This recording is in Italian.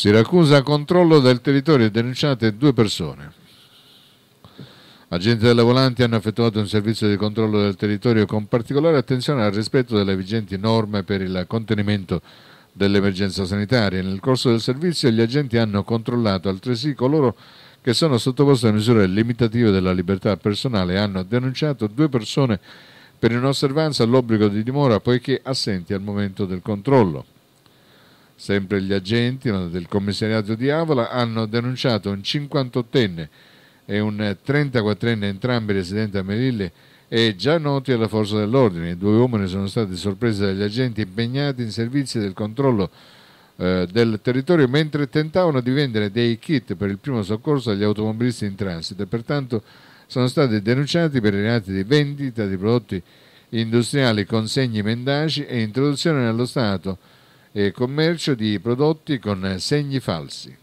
Siracusa a controllo del territorio denunciate due persone. Agenti della Volante hanno effettuato un servizio di controllo del territorio con particolare attenzione al rispetto delle vigenti norme per il contenimento dell'emergenza sanitaria. Nel corso del servizio gli agenti hanno controllato altresì coloro che sono sottoposti a misure limitative della libertà personale e hanno denunciato due persone per inosservanza all'obbligo di dimora poiché assenti al momento del controllo. Sempre gli agenti del commissariato di Avola hanno denunciato un 58enne e un 34enne, entrambi residenti a Merille, e già noti alla forza dell'ordine. I due uomini sono stati sorpresi dagli agenti impegnati in servizi del controllo eh, del territorio mentre tentavano di vendere dei kit per il primo soccorso agli automobilisti in transito e pertanto sono stati denunciati per i reati di vendita di prodotti industriali, consegni mendaci e introduzione nello Stato e commercio di prodotti con segni falsi.